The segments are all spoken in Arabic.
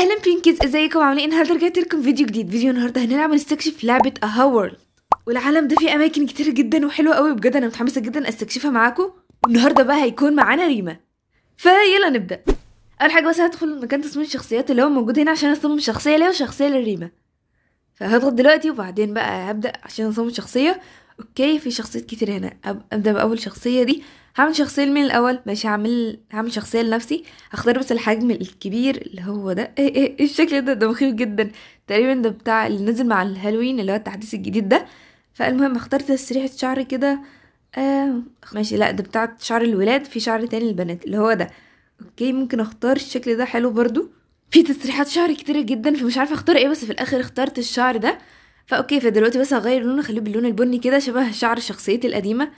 اهلا بينكيز ازيكم عاملين إيه؟ النهارده رجعت لكم فيديو جديد فيديو النهارده هنلعب نستكشف لعبه اها وورلد والعالم ده فيه اماكن كتير جدا وحلوه قوي بجد انا متحمسه جدا استكشفها معاكم والنهارده بقى هيكون معانا ريما فيلا نبدا اول حاجه بس هدخل مكان تصميم الشخصيات اللي هو موجود هنا عشان اصمم شخصيه ليا وشخصيه لريما فهضغط دلوقتي وبعدين بقى هبدا عشان اصمم شخصيه اوكي في شخصيات كتير هنا ابدا باول شخصيه دي هعمل شخصية لمين الأول ماشي هعمل هعمل شخصية لنفسي هختار بس الحجم الكبير اللي هو ده إيه،, ايه ايه الشكل ده ده مخيف جدا تقريبا ده بتاع اللي نزل مع الهالوين اللي هو التحديث الجديد ده فالمهم اخترت تسريحة شعر كده آه ماشي لا ده بتاع شعر الولاد في شعر تاني للبنات اللي هو ده اوكي ممكن اختار الشكل ده حلو برضو في تسريحات شعر كتيرة جدا فمش عارفة اختار ايه بس في الاخر اخترت الشعر ده فاوكي فدلوقتي بس هغير لونه اخليه باللون البني كده شبه شعر شخصيتي القديمة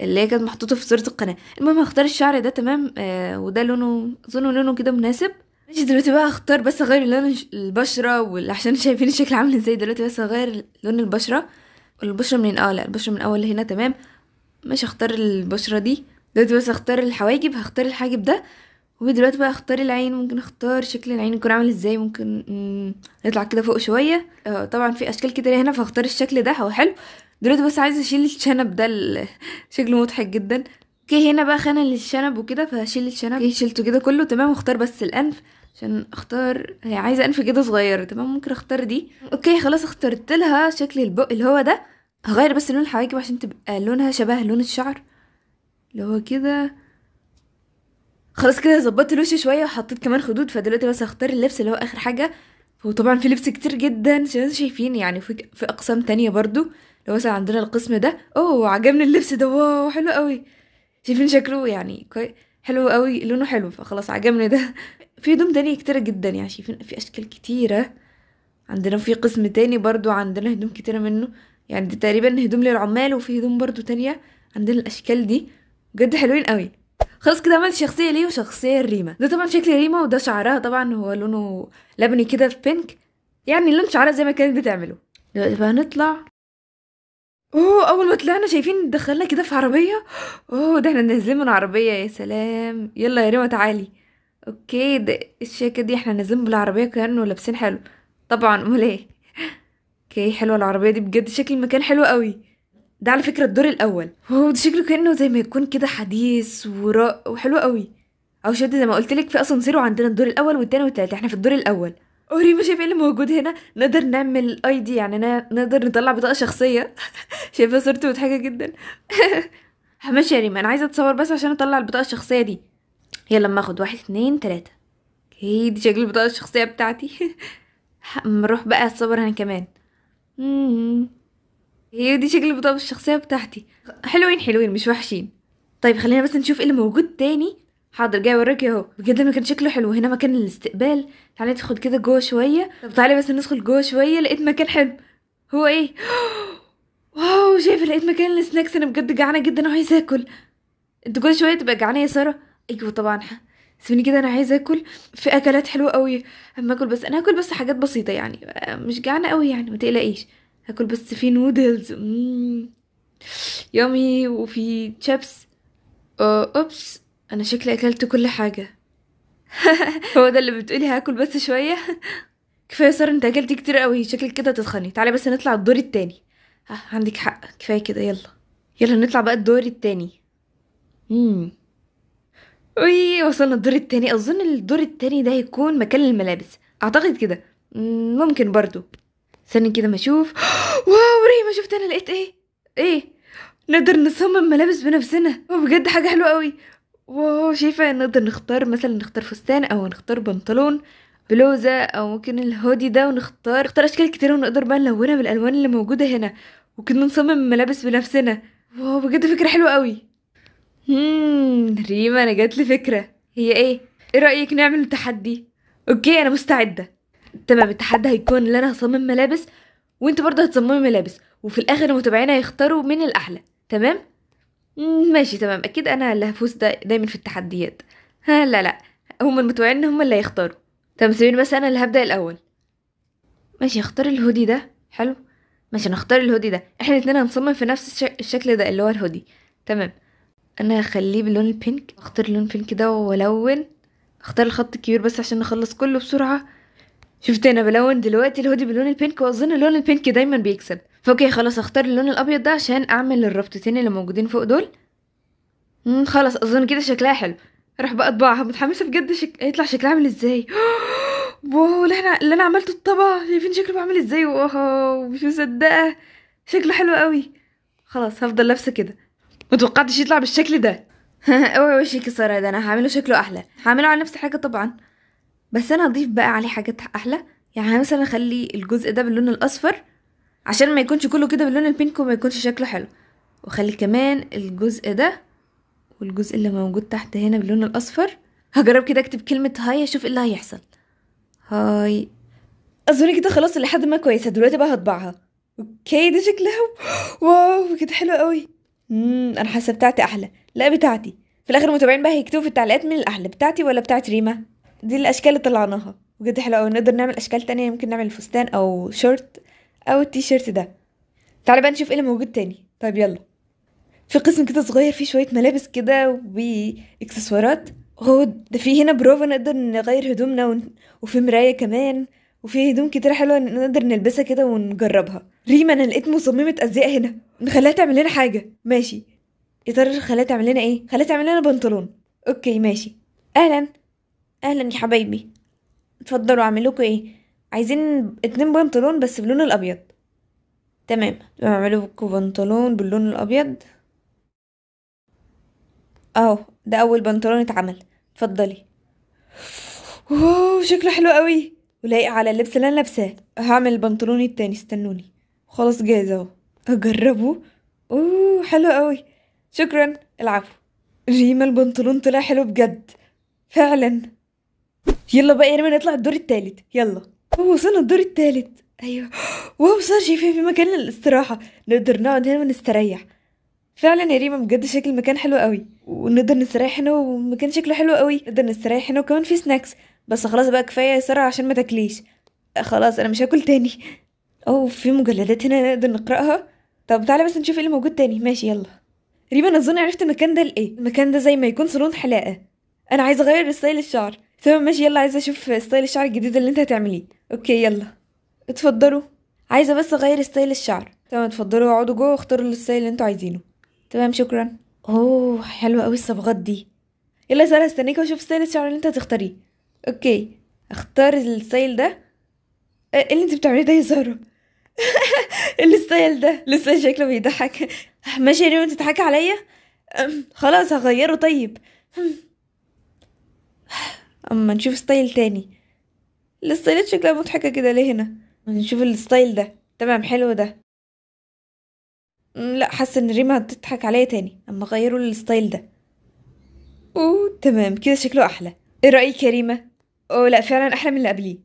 اللي هي كانت محطوطه في صوره القناه المهم هختار الشعر ده تمام آه وده لونه اظن لونه كده مناسب ماشي دلوقتي بقى هختار بس اغير لون البشره وعشان شايفين الشكل عامل ازاي دلوقتي بس اغير لون البشره البشره منين اه لا البشره من اول هنا تمام ماشي هختار البشره دي دلوقتي بس هختار الحواجب هختار الحاجب ده ودلوقتي بقى اختار العين ممكن اختار شكل العين يكون عامل ازاي ممكن يطلع كده فوق شويه آه، طبعا في اشكال كتير هنا فاختار الشكل ده هو حلو دلوقتي بس عايزه اشيل الشنب ده شكله مضحك جدا اوكي هنا بقى خانه للشنب وكده فهشيل الشنب شيلته شلته كده كله تمام واختار بس الانف عشان اختار هي عايزه انف كده صغير تمام ممكن اختار دي اوكي خلاص اخترت لها شكل البق اللي هو ده هغير بس لون الحواجب عشان تبقى لونها شبه لون الشعر اللي هو كده خلاص كده ظبطت الوش شويه وحطيت كمان خدود فدلوقتي بس هختار اللبس اللي هو اخر حاجه وطبعا في لبس كتير جدا عشان شايفين يعني في, في اقسام تانية برضو لو مثلا عندنا القسم ده اوه عجبني اللبس ده واو حلو قوي شايفين شكله يعني كويس حلو قوي لونه حلو فخلاص عجبني ده في هدوم تانية كتيرة جدا يعني شايفين في اشكال كتيرة عندنا في قسم تاني برضو عندنا هدوم كتيرة منه يعني دي تقريبا هدوم للعمال وفي هدوم برضو تانية عندنا الاشكال دي بجد حلوين قوي خلاص كده عملت شخصية ليه وشخصية ريما ده طبعا شكل ريما وده شعرها طبعا هو لونه لبني كده في بينك يعني لون شعرها زي ما كانت بتعمله دلوقتي بقى نطلع أوه أول ما طلعنا شايفين دخلنا كده في عربية أوه ده احنا نازلين من عربية يا سلام يلا يا ريما تعالي اوكي ده الشيكة دي احنا نازلين بالعربية كأنه لابسين حلو طبعا امال ايه اوكي حلوة العربية دي بجد شكل المكان حلو قوي ده على فكرة الدور الأول هو ده شكله كأنه زي ما يكون كده حديث وراء وحلو قوي او شد زي ما قلت لك في اسانسير وعندنا الدور الأول والتاني والتالت احنا في الدور الأول ما شايفة إيه اللي موجود هنا نقدر نعمل اي دي يعني نقدر نطلع بطاقة شخصية شايفة صورته مضحكة جدا همشي يا ريم انا عايزة اتصور بس عشان اطلع البطاقة الشخصية دي يلا اما اخد واحد اتنين تلاتة اوكي دي شكل البطاقة الشخصية بتاعتي نروح بقى اتصور انا كمان هي أيوة، دي شكل البطاقة الشخصية بتاعتي حلوين حلوين مش وحشين طيب خلينا بس نشوف ايه اللي موجود تاني حاضر جاي اوريك اهو بجد المكان شكله حلو هنا مكان الاستقبال تعالي ندخل كده جوه شويه طب تعالي بس ندخل جوه شويه لقيت مكان حلو هو ايه واو شايفه لقيت مكان السناكس انا بجد جعانه جدا وعايزه اكل انت كل شويه تبقى جعانه يا ساره ايوه طبعا سيبني كده انا عايزه اكل في اكلات حلوه قوي اما اكل بس انا هاكل بس حاجات بسيطه يعني مش جعانه قوي يعني ما تقلقيش هاكل بس في نودلز يامي وفي تشيبس اوبس أه، أنا شكلي أكلت كل حاجة هو ده اللي بتقولي هاكل بس شوية كفاية سارة انت أكلتي كتير قوي شكلك كده تتخني تعالي بس نطلع الدور التاني آه عندك حق كفاية كده يلا يلا نطلع بقى الدور التاني امم وي وصلنا الدور التاني أظن الدور التاني ده هيكون مكان الملابس أعتقد كده ممكن برضو استني كده ما اشوف واو ريما شفت انا لقيت ايه ايه نقدر نصمم ملابس بنفسنا بجد حاجه حلوه قوي وشايفة نقدر نختار مثلا نختار فستان او نختار بنطلون بلوزة او ممكن الهودي ده ونختار نختار اشكال كتيرة ونقدر بقى نلونها بالالوان اللي موجودة هنا وكنا نصمم ملابس بنفسنا واو بجد فكرة حلوة قوي مم ريما انا جات لي فكرة هي ايه ايه رأيك نعمل تحدي اوكي انا مستعدة تمام التحدي هيكون ان انا هصمم ملابس وانت برضه هتصممي ملابس وفي الاخر المتابعين هيختاروا مين الاحلى تمام ماشي تمام اكيد انا اللي هفوز دا دايما في التحديات ها لا لا هم المتوقعين هم اللي هيختاروا طب سيبيني بس انا اللي هبدا الاول ماشي اختار الهودي ده حلو ماشي انا اختار الهودي ده احنا الاتنين هنصمم في نفس الش... الشكل ده اللي هو الهودي تمام انا هخليه باللون البينك اختار اللون البينك ده والون اختار الخط الكبير بس عشان نخلص كله بسرعه شفت انا بلون دلوقتي الهودي باللون البينك واظن اللون البينك دايما بيكسب فاوكي خلاص اختار اللون الابيض ده عشان اعمل الربطتين اللي موجودين فوق دول مم خلاص اظن كده شكلها حلو اروح بقى اطبعها متحمسه بجد شك... هيطلع شكلها عامل ازاي واو اللي انا اللي انا عملته الطبع شايفين شكله بعمل ازاي واو مش مصدقه شكله حلو قوي خلاص هفضل لابسه كده متوقعتش يطلع بالشكل ده اوعي وشك يا ساره ده انا هعمله شكله احلى هعمله على نفس الحاجه طبعا بس انا هضيف بقى عليه حاجات احلى يعني مثلا اخلي الجزء ده باللون الاصفر عشان ما يكونش كله كده باللون البينك وما يكونش شكله حلو وخلي كمان الجزء ده والجزء اللي موجود تحت هنا باللون الاصفر هجرب كده اكتب كلمه هاي اشوف ايه اللي هيحصل هاي اظن كده خلاص لحد ما كويسه دلوقتي بقى هطبعها اوكي ده شكلها واو كده حلو قوي امم انا حاسه بتاعتي احلى لا بتاعتي في الاخر المتابعين بقى هيكتبوا في التعليقات من الاحلى بتاعتي ولا بتاعت ريما دي الاشكال اللي طلعناها بجد حلوه قوي نقدر نعمل اشكال تانية يمكن نعمل فستان او شورت او التيشيرت ده تعالى بقى نشوف ايه اللي موجود تاني طيب يلا في قسم كده صغير فيه شويه ملابس كده واكسسوارات هو ده في هنا برافو نقدر نغير هدومنا ون... وفي مرايه كمان وفي هدوم كتير حلوه نقدر نلبسها كده ونجربها ريما انا لقيت مصممه ازياء هنا نخليها تعمل لنا حاجه ماشي يا ترى خليها تعمل لنا ايه خليها تعمل لنا بنطلون اوكي ماشي اهلا اهلا يا حبايبي اتفضلوا اعمل لكم ايه عايزين اتنين بنطلون بس باللون الابيض تمام بعمل لكم بنطلون باللون الابيض اهو ده اول بنطلون اتعمل اتفضلي اوه شكله حلو قوي ولايق على اللبس اللي انا لابساه هعمل البنطلون التاني استنوني خلاص جاهز اهو اجربه اوه حلو قوي شكرا العفو ريما البنطلون طلع حلو بجد فعلا يلا بقى يا ريما نطلع الدور التالت يلا وصلنا الدور الثالث ايوه واو صار شايفين في مكان للاستراحه نقدر نقعد هنا ونستريح فعلا يا ريما بجد شكل المكان حلو قوي ونقدر نستريح هنا والمكان شكله حلو قوي نقدر نستريح هنا وكمان في سناكس بس خلاص بقى كفايه يا ساره عشان ما تاكليش آه، خلاص انا مش هاكل تاني او في مجلدات هنا نقدر نقراها طب تعالى بس نشوف ايه اللي موجود تاني ماشي يلا ريما انا اظن عرفت المكان ده لايه المكان ده زي ما يكون صالون حلاقه انا عايزه اغير ستايل الشعر تمام ماشي يلا عايزه اشوف ستايل الشعر الجديد اللي انت هتعمليه اوكي يلا اتفضلوا عايزه بس اغير ستايل الشعر تمام اتفضلوا اقعدوا جوه واختاروا الستايل اللي انتوا عايزينه تمام شكرا اوه حلوه قوي الصبغات دي يلا ساره استنيك واشوف ستايل الشعر اللي انت هتختاريه اوكي اختار الستايل ده ايه اللي انت بتعمليه ده يا ساره إيه الستايل ده لسه شكله بيضحك ماشي يا يعني ريم تضحكي عليا خلاص هغيره طيب اما نشوف ستايل تاني الستايلات شكلها مضحكة كده ليه هنا نشوف الستايل ده تمام حلو ده لا حاسة ان ريما هتضحك عليا تاني اما غيروا الستايل ده اوه تمام كده شكله احلى ايه رايك يا ريما اوه لا فعلا احلى من اللي قبليه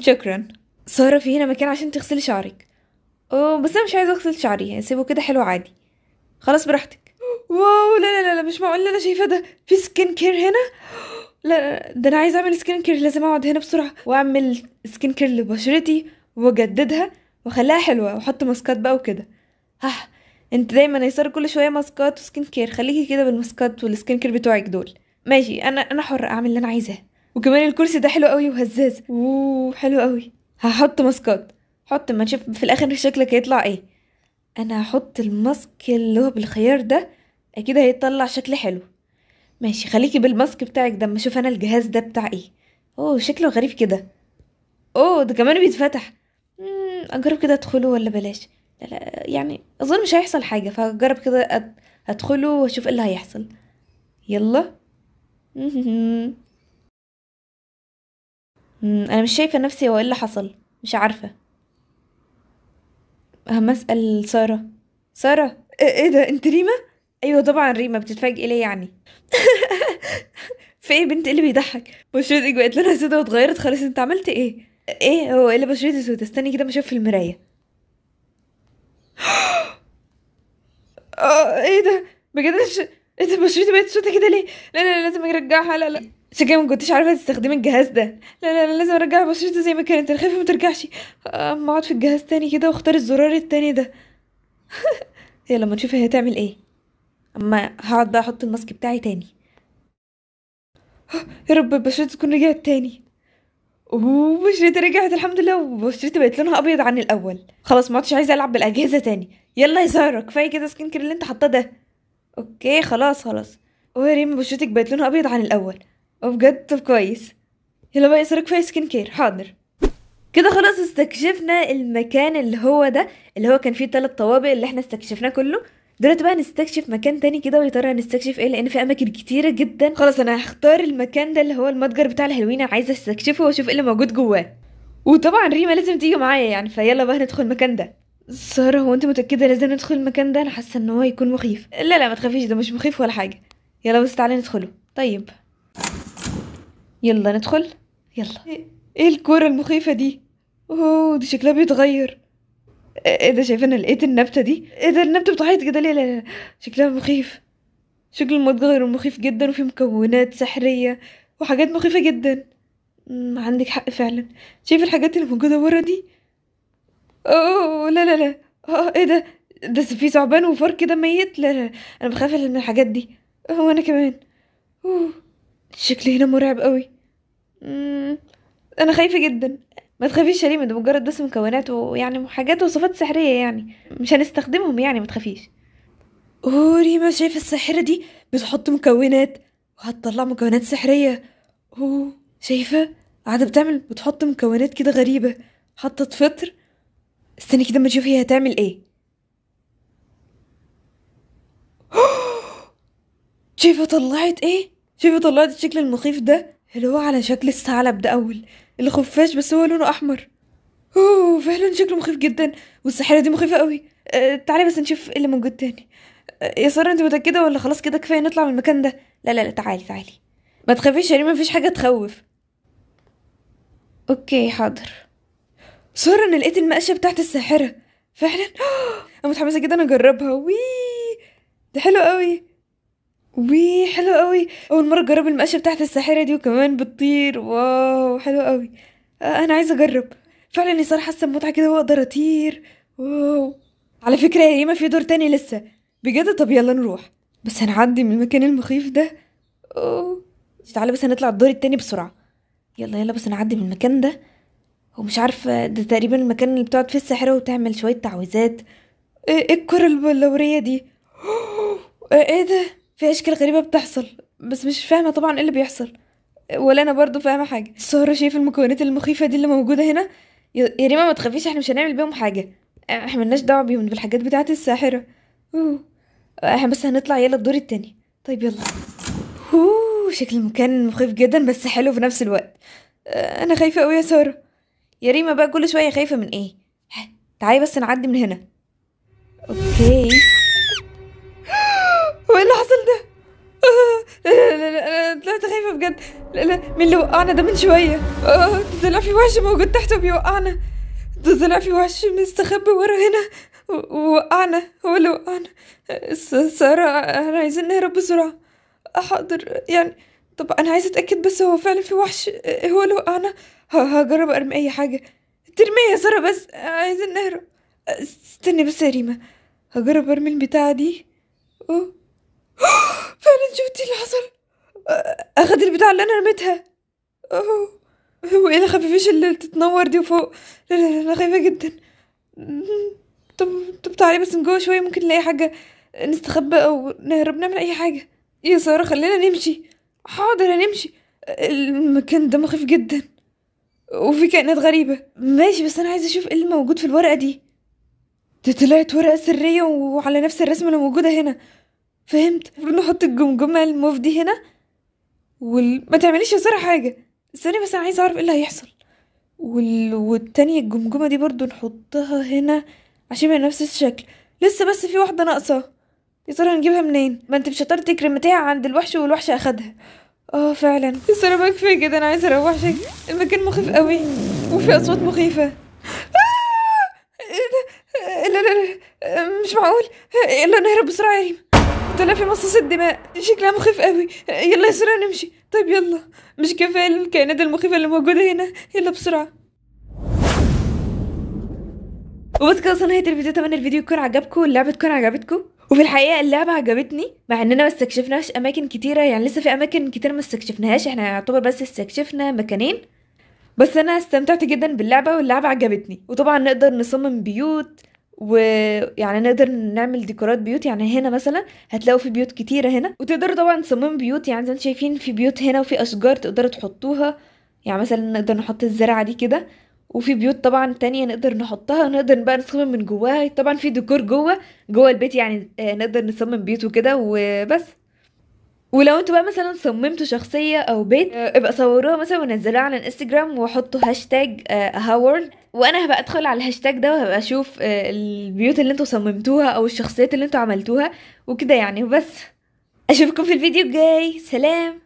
شكرا ساره في هنا مكان عشان تغسلي شعرك اوه بس انا مش عايزه اغسل شعري يعني سيبه كده حلو عادي خلاص براحتك واو لا لا لا مش معقول اللي انا شايفاه ده في سكين كير هنا لا ده انا عايزه اعمل سكين كير لازم اقعد هنا بسرعه واعمل سكين كير لبشرتي واجددها واخليها حلوه واحط ماسكات بقى وكده ها انت دايما يصير كل شويه ماسكات وسكين كير خليكي كده بالماسكات والسكين كير بتوعك دول ماشي انا انا حره اعمل اللي انا عايزاه وكمان الكرسي ده حلو قوي وهزاز اوه حلو قوي هحط ماسكات حط ما نشوف في الاخر شكلك هيطلع ايه انا هحط الماسك اللي هو بالخيار ده اكيد هيطلع شكل حلو ماشي خليكي بالماسك بتاعك ده اما اشوف انا الجهاز ده بتاع ايه اوه شكله غريب كده اوه ده كمان بيتفتح اجرب كده ادخله ولا بلاش لا لا يعني اظن مش هيحصل حاجه فاجرب كده أد- ادخله واشوف ايه اللي هيحصل يلا انا مش شايفه نفسي هو ايه اللي حصل مش عارفه هم اسال ساره ساره ايه, إيه ده انت ريما ايوه طبعا ريما بتتفاجئي ليه يعني في ايه بنت إيه اللي بيضحك بشرتك بقت لونها سودا واتغيرت خالص انت عملت ايه ايه هو ايه اللي بشرتي سودا استني كده ما اشوف في المرايه اه ايه ده بجد ش... ايه ده بشرتي بقت سودا كده ليه لا لا, لازم ارجعها لا لا شكلي ما كنتش عارفه تستخدمي الجهاز ده لا لا, لا لازم ارجع بشرتي زي ما كانت انا خايفه ما ترجعش اما اقعد في الجهاز تاني كده واختار الزرار التاني ده يلا ما نشوف هي هتعمل ايه اما هقعد بقى احط الماسك بتاعي تاني يا رب بشرتي تكون رجعت تاني وبشرتي رجعت الحمد لله وبشرتي بقت لونها ابيض عن الاول خلاص ما عدتش عايزه العب بالاجهزه تاني يلا يا ساره كفايه كده سكين كير اللي انت حاطاه ده اوكي خلاص خلاص اوه يا ريم بشرتك بقت لونها ابيض عن الاول وبجد طب كويس يلا بقى يا ساره كفايه سكين كير حاضر كده خلاص استكشفنا المكان اللي هو ده اللي هو كان فيه تلات طوابق اللي احنا استكشفناه كله دلوقتي بقى نستكشف مكان تاني كده ويا ترى هنستكشف ايه لان في اماكن كتيره جدا خلاص انا هختار المكان ده اللي هو المتجر بتاع الهالوين عايزه استكشفه واشوف ايه اللي موجود جواه وطبعا ريما لازم تيجي معايا يعني فيلا بقى ندخل المكان ده ساره هو انت متاكده لازم ندخل المكان ده انا حاسه ان هو هيكون مخيف لا لا ما تخافيش ده مش مخيف ولا حاجه يلا بس تعالي ندخله طيب يلا ندخل يلا ايه, إيه الكوره المخيفه دي اوه دي شكلها بيتغير ايه ده شايفه انا لقيت النبته دي ايه ده النبته بتعيط كده ليه لا لا شكلها مخيف شكل المتغير مخيف جدا وفي مكونات سحريه وحاجات مخيفه جدا عندك حق فعلا شايف الحاجات اللي موجوده ورا دي اوه لا لا لا اه ايه ده ده في ثعبان وفار كده ميت لا لا انا بخاف من الحاجات دي وانا كمان اوه الشكل هنا مرعب قوي انا خايفه جدا ما تخافيش يا ريم ده مجرد بس مكونات ويعني حاجات وصفات سحرية يعني مش هنستخدمهم يعني ما تخافيش اوه ريما شايفة الساحرة دي بتحط مكونات وهتطلع مكونات سحرية اوه شايفة قاعدة بتعمل بتحط مكونات كده غريبة حطت فطر استني كده ما تشوفي هتعمل ايه شايفة طلعت ايه شايفة طلعت الشكل المخيف ده اللي هو على شكل الثعلب ده أول الخفاش بس هو لونه أحمر أوه فعلا شكله مخيف جدا والسحرة دي مخيفة قوي أه تعالي بس نشوف ايه اللي موجود تاني أه يا سارة انت متأكدة ولا خلاص كده كفاية نطلع من المكان ده لا لا لا تعالي تعالي ما تخافيش يا مفيش حاجة تخوف اوكي حاضر سارة انا لقيت المقشة بتاعت الساحرة فعلا انا متحمسة جدا اجربها وي ده حلو قوي وي حلو قوي اول مره اجرب المقشه بتاعت الساحره دي وكمان بتطير واو حلو قوي انا عايزه اجرب فعلا يا ساره حاسه بمتعه كده واقدر اطير واو على فكره يا ريما في دور تاني لسه بجد طب يلا نروح بس هنعدي من المكان المخيف ده اوه تعالى بس هنطلع الدور التاني بسرعه يلا يلا بس نعدي من المكان ده ومش عارفه ده تقريبا المكان اللي بتقعد فيه الساحره وتعمل شويه تعويذات إيه،, ايه الكره البلوريه دي إيه،, ايه ده في اشكال غريبه بتحصل بس مش فاهمه طبعا ايه اللي بيحصل ولا انا برضو فاهمه حاجه السهره شايفه المكونات المخيفه دي اللي موجوده هنا يا ريما ما تخافيش احنا مش هنعمل بيهم حاجه احنا ملناش دعوه بيهم بالحاجات بتاعه الساحره أوه. احنا بس هنطلع يلا الدور التاني طيب يلا اوه شكل المكان مخيف جدا بس حلو في نفس الوقت أه، انا خايفه قوي يا ساره يا ريما بقى كل شويه خايفه من ايه تعالي بس نعدي من هنا اوكي خايفه بجد لا لا مين اللي وقعنا ده من شويه اه طلع في وحش موجود تحته بيوقعنا ده طلع في وحش مستخبي ورا هنا وقعنا هو اللي وقعنا سارة احنا عايزين نهرب بسرعة حاضر يعني طب انا عايزة اتأكد بس هو فعلا في وحش هو اللي وقعنا هجرب ارمي اي حاجة ترمي يا سارة بس عايزين نهرب استني بس يا ريما هجرب ارمي البتاعة دي اوه فعلا شفتي اللي حصل اخذ البتاع اللي انا رميتها وايه الخفيفيش اللي تتنور دي وفوق لا لا لا خايفة جدا طب طب تعالي بس من جوه شوية ممكن نلاقي حاجة نستخبى او نهرب نعمل اي حاجة يا سارة خلينا نمشي حاضر هنمشي المكان ده مخيف جدا وفي كائنات غريبة ماشي بس انا عايزة اشوف ايه اللي موجود في الورقة دي دي طلعت ورقة سرية وعلى نفس الرسمة اللي موجودة هنا فهمت نحط الجمجمة الموف دي هنا وال... ما تعمليش يا ساره حاجه استني بس انا عايزه اعرف ايه اللي هيحصل وال... والتانية الجمجمة دي برضو نحطها هنا عشان يبقى نفس الشكل لسه بس في واحدة ناقصة يا ترى هنجيبها منين ما انت مش هتقدري تكرمتيها عند الوحش والوحش اخدها اه فعلا يا ساره بقى كفايه كده انا عايزه اروح المكان مخيف قوي وفي اصوات مخيفه لا لا لا مش معقول يلا إيه نهرب بسرعه يا ريم طلع في مصاص الدماء شكلها مخيف قوي يلا يا سرعة نمشي طيب يلا مش كفاية الكائنات المخيفة اللي موجودة هنا يلا بسرعة وبس كده وصلنا نهاية الفيديو اتمنى الفيديو يكون عجبكم واللعبة تكون عجبتكم وفي الحقيقه اللعبه عجبتني مع اننا ما استكشفناش اماكن كتيره يعني لسه في اماكن كتير ما استكشفناهاش احنا يعتبر بس استكشفنا مكانين بس انا استمتعت جدا باللعبه واللعبه عجبتني وطبعا نقدر نصمم بيوت ويعني نقدر نعمل ديكورات بيوت يعني هنا مثلا هتلاقوا في بيوت كتيره هنا وتقدروا طبعا تصمموا بيوت يعني زي ما شايفين في بيوت هنا وفي اشجار تقدروا تحطوها يعني مثلا نقدر نحط الزرعه دي كده وفي بيوت طبعا تانية نقدر نحطها ونقدر بقى نصمم من جواها طبعا في ديكور جوه جوه البيت يعني آه، نقدر نصمم بيوت وكده وبس ولو انتوا بقى مثلا صممتوا شخصيه او بيت آه، ابقى صوروها مثلا ونزلوها على الانستجرام وحطوا هاشتاج آه، هاورد وانا هبقى ادخل على الهاشتاج ده وهبقى اشوف آه، البيوت اللي انتوا صممتوها او الشخصيات اللي انتوا عملتوها وكده يعني وبس اشوفكم في الفيديو الجاي سلام